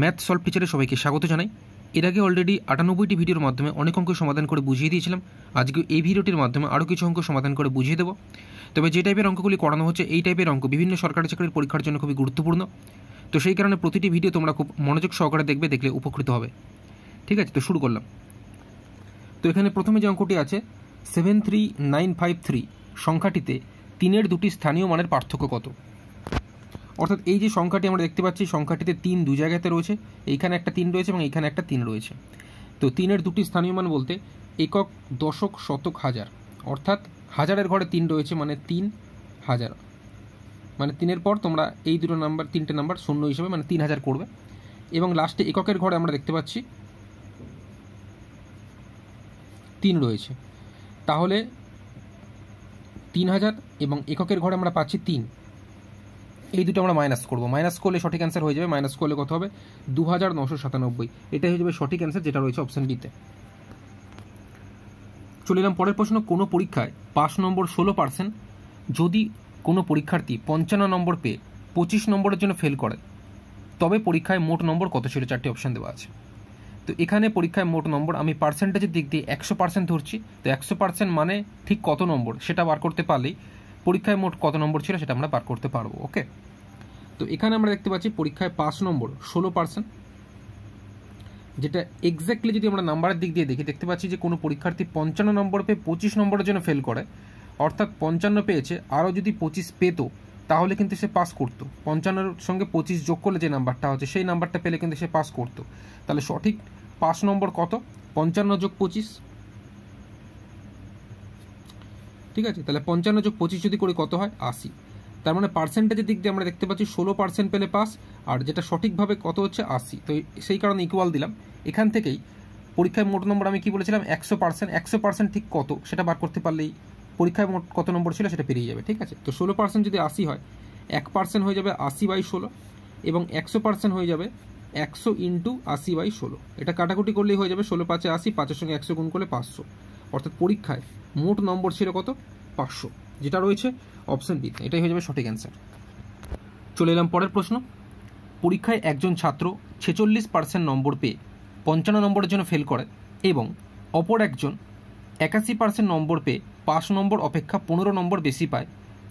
math solve টিচারে সবাইকে স্বাগত জানাই এর আগে অলরেডি আটানব্বইটি ভিডিওর মাধ্যমে অনেক অঙ্ক সমাধান করে বুঝিয়ে দিয়েছিলাম আজকে এই ভিডিওটির মাধ্যমে আরও কিছু অঙ্ক সমাধান করে বুঝিয়ে দেবো তবে যে টাইপের অঙ্কগুলি করানো হচ্ছে এই টাইপের অঙ্ক বিভিন্ন সরকারি চাকরির পরীক্ষার জন্য খুবই গুরুত্বপূর্ণ তো সেই কারণে প্রতিটি ভিডিও তোমরা খুব মনোযোগ সহকারে দেখবে দেখলে উপকৃত হবে ঠিক আছে তো শুরু করলাম তো এখানে প্রথমে যে অঙ্কটি আছে seven three nine five three সংখ্যাটিতে তিনের দুটি স্থানীয় মানের পার্থক্য কত অর্থাৎ এই যে সংখ্যাটি আমরা দেখতে পাচ্ছি সংখ্যাটিতে তিন দু জায়গাতে রয়েছে এইখানে একটা তিন রয়েছে এবং এইখানে একটা তিন রয়েছে তো তিনের দুটি স্থানীয় মান বলতে একক দশক শতক হাজার অর্থাৎ হাজারের ঘরে তিন রয়েছে মানে তিন হাজার মানে তিনের পর তোমরা এই দুটো নাম্বার তিনটে নাম্বার শূন্য হিসেবে মানে তিন হাজার করবে এবং লাস্টে এককের ঘরে আমরা দেখতে পাচ্ছি তিন রয়েছে তাহলে তিন হাজার এবং এককের ঘরে আমরা পাচ্ছি তিন এই দুটো আমরা মাইনাস করবো মাইনাস করলে সঠিক অ্যান্সার হয়ে যাবে মাইনাস করলে কত হবে দু হাজার নশো সাতানব্বই এটাই হয়ে যাবে সঠিক অ্যান্সার যেটা রয়েছে অপশান ডিতে চলে এলাম পরের প্রশ্ন কোনো পরীক্ষায় পাঁচ নম্বর ষোলো পার্সেন্ট যদি কোনো পরীক্ষার্থী পঞ্চান্ন নম্বর পেয়ে পঁচিশ নম্বরের জন্য ফেল করে তবে পরীক্ষায় মোট নম্বর কত ছিল চারটি অপশান দেওয়া আছে তো এখানে পরীক্ষায় মোট নম্বর আমি পার্সেন্টেজের দিক দিয়ে একশো পার্সেন্ট ধরছি তো একশো পার্সেন্ট মানে ঠিক কত নম্বর সেটা বার করতে পারলেই পরীক্ষায় মোট কত নম্বর ছিল সেটা আমরা বার করতে পারবো ওকে তো এখানে আমরা দেখতে পাচ্ছি পরীক্ষায় পাঁচ নম্বর ষোলো পার্সেন্ট যেটা এক্স্যাক্টলি যদি আমরা নাম্বারের দিক দিয়ে দেখি দেখতে পাচ্ছি যে কোনো পরীক্ষার্থী পঞ্চান্ন নম্বর পেয়ে পঁচিশ নম্বরের জন্য ফেল করে অর্থাৎ পঞ্চান্ন পেয়েছে আরও যদি পঁচিশ পেত তাহলে কিন্তু সে পাস করতো পঞ্চান্নর সঙ্গে পঁচিশ যোগ করলে যে নাম্বারটা হচ্ছে সেই নাম্বারটা পেলে কিন্তু সে পাস করতো তাহলে সঠিক পাস নম্বর কত পঞ্চান্ন যোগ পঁচিশ ঠিক আছে তাহলে পঞ্চান্ন যোগ পঁচিশ যদি করি কত হয় আশি তার মানে পার্সেন্টেজের দিক দিয়ে আমরা দেখতে পাচ্ছি ষোলো পার্সেন্ট পেলে পাস আর যেটা সঠিকভাবে কত হচ্ছে আশি তো সেই কারণে ইকুয়াল দিলাম এখান থেকেই পরীক্ষায় মোট নম্বর আমি কি বলেছিলাম একশো পার্সেন্ট একশো পার্সেন্ট ঠিক কত সেটা বার করতে পারলেই পরীক্ষায় মোট কত নম্বর ছিল সেটা পেরিয়ে যাবে ঠিক আছে তো ষোলো পার্সেন্ট যদি আশি হয় এক পার্সেন্ট হয়ে যাবে আশি বাই ষোলো এবং একশো পার্সেন্ট হয়ে যাবে একশো ইন্টু আশি বাই ষোলো এটা কাটাকুটি করলেই হয়ে যাবে ষোলো পাঁচে আশি পাঁচের সঙ্গে একশো গুণ করলে পাঁচশো অর্থাৎ পরীক্ষায় মোট নম্বর ছিল কত পাঁচশো যেটা রয়েছে অপশন বি এটাই হয়ে যাবে সঠিক অ্যান্সার চলে এলাম পরের প্রশ্ন পরীক্ষায় একজন ছাত্র ছেচল্লিশ পার্সেন্ট নম্বর পেয়ে পঞ্চান্ন নম্বরের জন্য ফেল করে এবং অপর একজন একাশি পার্সেন্ট নম্বর পেয়ে পাঁচ নম্বর অপেক্ষা পনেরো নম্বর বেশি পায়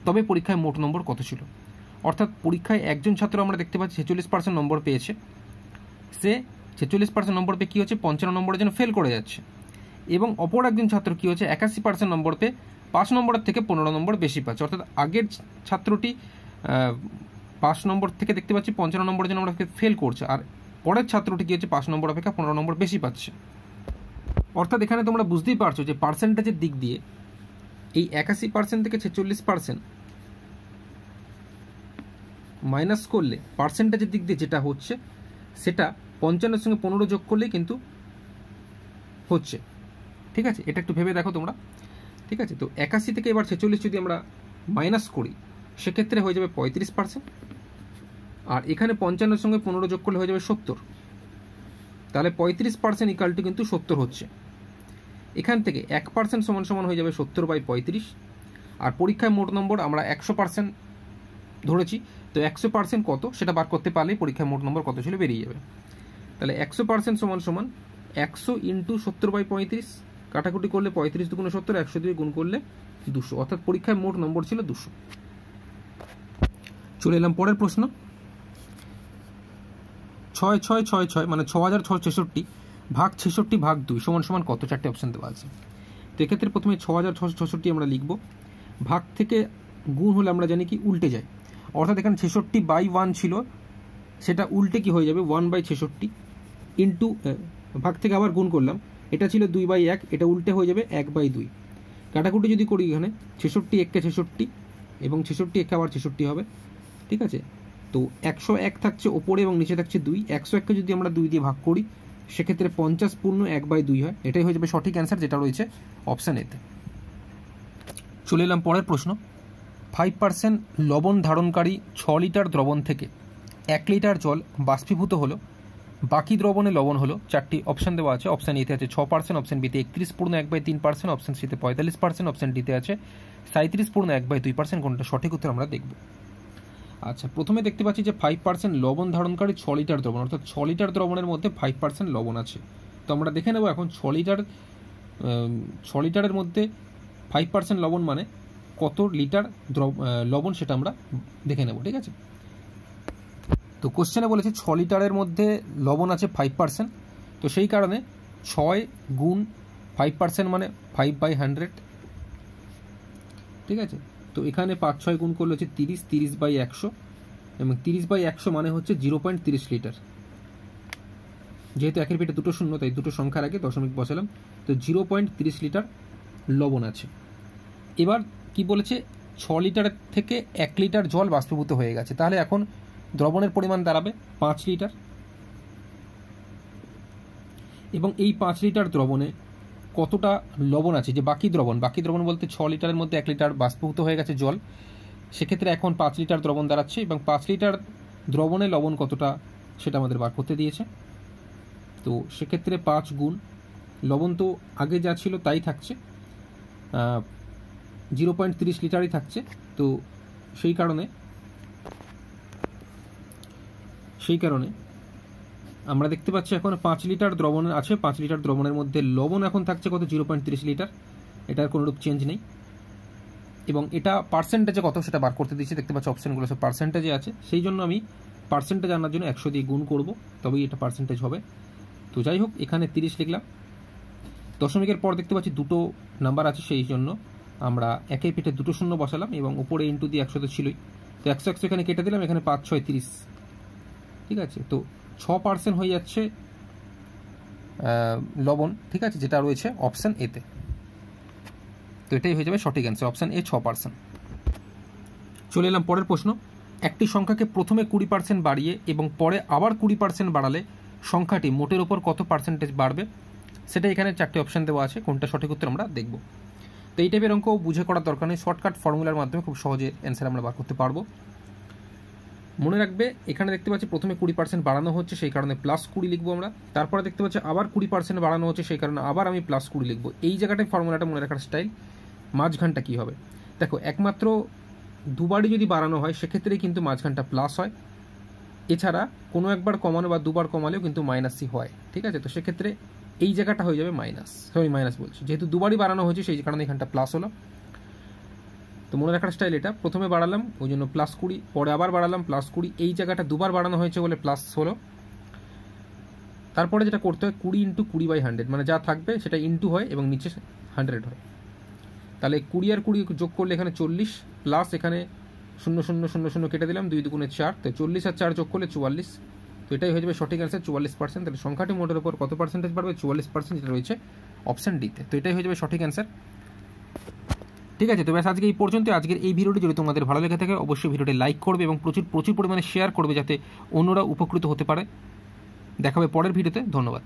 তবে পরীক্ষায় মোট নম্বর কত ছিল অর্থাৎ পরীক্ষায় একজন ছাত্র আমরা দেখতে পাচ্ছি ছেচল্লিশ পার্সেন্ট নম্বর পেয়েছে সে ছেচল্লিশ পার্সেন্ট নম্বর পেয়ে কী হচ্ছে পঞ্চান্ন নম্বরের জন্য ফেল করে যাচ্ছে এবং অপর একজন ছাত্র কী হচ্ছে একাশি পার্সেন্ট নম্বর পেয়ে পাঁচ নম্বরের থেকে পনেরো নম্বর বেশি পাচ্ছে অর্থাৎ আগের ছাত্রটি পাঁচ নম্বর থেকে দেখতে পাচ্ছি পঞ্চান্ন নম্বরের জন্য আমরা ফেল করছে আর পরের ছাত্রটি কী হচ্ছে পাঁচ নম্বর অপেক্ষা পনেরো নম্বর বেশি পাচ্ছে অর্থাৎ এখানে তোমরা বুঝতেই পারছো যে পার্সেন্টেজের দিক দিয়ে এই একাশি পার্সেন্ট থেকে ছেচল্লিশ পার্সেন্ট মাইনাস করলে পার্সেন্টেজের দিক দিয়ে যেটা হচ্ছে সেটা পঞ্চান্নের সঙ্গে পনেরো যোগ করলেই কিন্তু হচ্ছে ঠিক আছে এটা একটু ভেবে দেখো তোমরা ঠিক আছে তো একাশি থেকে এবার ছেচল্লিশ যদি আমরা মাইনাস করি সেক্ষেত্রে হয়ে যাবে পঁয়ত্রিশ পার্সেন্ট আর এখানে পঞ্চান্নের সঙ্গে পনেরো যোগ করলে হয়ে যাবে সত্তর তাহলে পঁয়ত্রিশ পার্সেন্ট ইকালটি কিন্তু সত্তর হচ্ছে এখান থেকে এক পার্সেন্ট সমান সমান হয়ে যাবে সত্তর বাই পঁয়ত্রিশ আর পরীক্ষায় মোট নম্বর আমরা একশো পার্সেন্ট ধরেছি তো একশো পার্সেন্ট কত সেটা বার করতে পারলে পরীক্ষায় মোট নম্বর কত ছিল বেরিয়ে যাবে তাহলে একশো পার্সেন্ট সমান সমান একশো ইন্টু সত্তর বাই পঁয়ত্রিশ কাটাকুটি করলে পঁয়ত্রিশ দুগুণ সত্তর একশো দিয়ে গুণ করলে দুশো অর্থাৎ পরীক্ষায় মোট নম্বর ছিল দুশো চলে এলাম পরের প্রশ্ন ছয় ছয় ছয় ছয় মানে ছ হাজার ছয় ছেষট্টি ভাগ ছেষট্টি ভাগ দুই সমান সমান কত চারটে অপশান দেওয়া আছে তো এক্ষেত্রে প্রথমে ছ হাজার ছশো ছষট্টি আমরা লিখব ভাগ থেকে গুণ হলে আমরা জানি কি উল্টে যায় অর্থাৎ এখানে ছেষট্টি বাই ওয়ান ছিল সেটা উল্টে কি হয়ে যাবে ওয়ান বাই ছেষট্টি ইন্টু ভাগ থেকে আবার গুণ করলাম এটা ছিল দুই বাই এক এটা উল্টে হয়ে যাবে এক বাই দুই কাটাকুটি যদি করি এখানে ছেষট্টি এককে ছেষট্টি এবং ছেষট্টি এককে আবার ছেষট্টি হবে ঠিক আছে তো একশো এক থাকছে ওপরে এবং নিচে থাকছে দুই একশো এককে যদি আমরা দুই দিয়ে ভাগ করি সেক্ষেত্রে পঞ্চাশ পূর্ণ এক বাই দুই হয় এটাই হয়ে যাবে সঠিক অ্যান্সার যেটা রয়েছে অপশান এতে চলে এলাম পরের প্রশ্ন ফাইভ পার্সেন্ট লবণ ধারণকারী ছ লিটার দ্রবণ থেকে এক লিটার জল বাষ্পীভূত হলো বাকি দ্রবণে লবণ হলো চারটি অপশান দেওয়া আছে অপশান এতে আছে ছ পার্সেন্ট অপশান বিতে একত্রিশ পূর্ণ এক বাই তিন পার্সেন্ট অপশান সিতে পঁয়তাল্লিশ পার্সেন্ট অপশন ডিতে আছে সাঁত্রিশ পূর্ণ এক বাই দুই পার্সেন্ট কোনটা সঠিক উত্তর আমরা দেখব আচ্ছা প্রথমে দেখতে পাচ্ছি যে ফাইভ পার্সেন্ট লবণ ধারণকারী ছ লিটার দ্রবণ অর্থাৎ ছ লিটার দ্রবণের মধ্যে ফাইভ পার্সেন্ট লবণ আছে তো আমরা দেখে নেব এখন ছ লিটার ছ লিটারের মধ্যে ফাইভ পার্সেন্ট লবণ মানে কত লিটার দ্রব লবণ সেটা আমরা দেখে নেব ঠিক আছে তো কোশ্চেনে বলেছে ছ লিটারের মধ্যে লবণ আছে ফাইভ পার্সেন্ট তো সেই কারণে ছয় গুণ ফাইভ পার্সেন্ট মানে ফাইভ বাই হান্ড্রেড ঠিক আছে তো এখানে পাঁচ ছয় গুণ করলে হচ্ছে তিরিশ তিরিশ বাই একশো এবং তিরিশ বাই একশো মানে হচ্ছে জিরো পয়েন্ট তিরিশ লিটার যেহেতু একের পেটে দুটো শূন্য তাই দুটো সংখ্যার আগে দশমিক বসালাম তো জিরো পয়েন্ট তিরিশ লিটার লবণ আছে এবার কি বলেছে ছ লিটার থেকে এক লিটার জল বাষ্পীভূত হয়ে গেছে তাহলে এখন দ্রবণের পরিমাণ দাঁড়াবে পাঁচ লিটার এবং এই পাঁচ লিটার দ্রবণে কতটা লবণ আছে যে বাকি দ্রবণ বাকি দ্রবণ বলতে ছ লিটারের মধ্যে এক লিটার বাষ্পভূত হয়ে গেছে জল সেক্ষেত্রে এখন পাঁচ লিটার দ্রবণ দাঁড়াচ্ছে এবং পাঁচ লিটার দ্রবণে লবণ কতটা সেটা আমাদের বার করতে দিয়েছে তো সেক্ষেত্রে পাঁচ গুণ লবণ তো আগে যা ছিল তাই থাকছে জিরো পয়েন্ট তিরিশ লিটারই থাকছে তো সেই কারণে সেই কারণে আমরা দেখতে পাচ্ছি এখন পাঁচ লিটার দ্রবণ আছে পাঁচ লিটার দ্রবণের মধ্যে লবণ এখন থাকছে কত জিরো পয়েন্ট তিরিশ লিটার এটার কোনোরূপ চেঞ্জ নেই এবং এটা পার্সেন্টেজে কত সেটা বার করতে দিচ্ছে দেখতে পাচ্ছি অপশানগুলো সব পার্সেন্টেজে আছে সেই জন্য আমি পার্সেন্টেজ আনার জন্য একশো দিয়ে গুণ করব তবেই এটা পার্সেন্টেজ হবে তো যাই হোক এখানে তিরিশ লিখলাম দশমিকের পর দেখতে পাচ্ছি দুটো নাম্বার আছে সেই জন্য আমরা একে পেটে দুটো শূন্য বসালাম এবং উপরে ইন্টু দিয়ে একশো তো ছিলই তো একশো একশো এখানে কেটে দিলাম এখানে পাঁচ ছয় তিরিশ ঠিক আছে তো ছ পার্সেন্ট হয়ে যাচ্ছে লবণ ঠিক আছে যেটা রয়েছে অপশান এতে তো এটাই হয়ে যাবে সঠিক অ্যান্সার অপশান এ ছ পার্সেন্ট চলে এলাম পরের প্রশ্ন একটি সংখ্যাকে প্রথমে কুড়ি পার্সেন্ট বাড়িয়ে এবং পরে আবার কুড়ি পার্সেন্ট বাড়ালে সংখ্যাটি মোটের ওপর কত পার্সেন্টেজ বাড়বে সেটা এখানে চারটি অপশান দেওয়া আছে কোনটা সঠিক উত্তর আমরা দেখব তো এই টাইপের অঙ্ক বুঝে করার দরকার নেই শর্টকাট ফর্মুলার মাধ্যমে খুব সহজে অ্যান্সার আমরা বার করতে পারবো মনে রাখবে এখানে দেখতে পাচ্ছি প্রথমে কুড়ি পার্সেন্ট বাড়ানো হচ্ছে সেই কারণে প্লাস কুড়ি লিখবো আমরা তারপরে দেখতে পাচ্ছি আবার কুড়ি পার্সেন্ট বাড়ানো হচ্ছে সেই কারণে আবার আমি প্লাস কুড়ি লিখবো এই জায়গাটায় ফর্মুলাটা মনে রাখার স্টাইল মাঝখানটা কী হবে দেখো একমাত্র দুবারই যদি বাড়ানো হয় সেক্ষেত্রে কিন্তু মাঝখানটা প্লাস হয় এছাড়া কোনো একবার কমানো বা দুবার কমালেও কিন্তু মাইনাসই হয় ঠিক আছে তো সেক্ষেত্রে এই জায়গাটা হয়ে যাবে মাইনাস সরি মাইনাস বলছি যেহেতু দুবারই বাড়ানো হয়েছে সেই কারণে এখানটা প্লাস হলো তো মনে রাখার স্টাইল এটা প্রথমে বাড়ালাম ওই জন্য প্লাস কুড়ি পরে আবার বাড়ালাম প্লাস কুড়ি এই জায়গাটা দুবার বাড়ানো হয়েছে বলে প্লাস হলো তারপরে যেটা করতে হয় কুড়ি ইন্টু কুড়ি বাই হান্ড্রেড মানে যা থাকবে সেটা ইন্টু হয় এবং নিচে হান্ড্রেড হয় তাহলে কুড়ি আর কুড়ি যোগ করলে এখানে চল্লিশ প্লাস এখানে শূন্য শূন্য শূন্য শূন্য কেটে দিলাম দুই দুগুণে চার তো চল্লিশ আর চার যোগ করলে চুয়াল্লিশ তো এটাই হয়ে যাবে সঠিক অ্যান্সার চুয়াল্লিশ পার্সেন্ট তাহলে সংখ্যাটি মোটের উপর কত পার্সেন্টেজ বাড়বে চুয়াল্লিশ পার্সেন্ট যেটা রয়েছে অপশান ডিতে তো এটাই হয়ে যাবে সঠিক অ্যান্সার ঠিক আছে তবে আজকে এই পর্যন্ত আজকের এই ভিডিওটি যদি তোমাদের ভালো লেগে থাকে অবশ্যই ভিডিওটি লাইক করবে এবং প্রচুর প্রচুর পরিমাণে শেয়ার করবে যাতে অন্যরা উপকৃত হতে পারে দেখাবে পরের ভিডিওতে ধন্যবাদ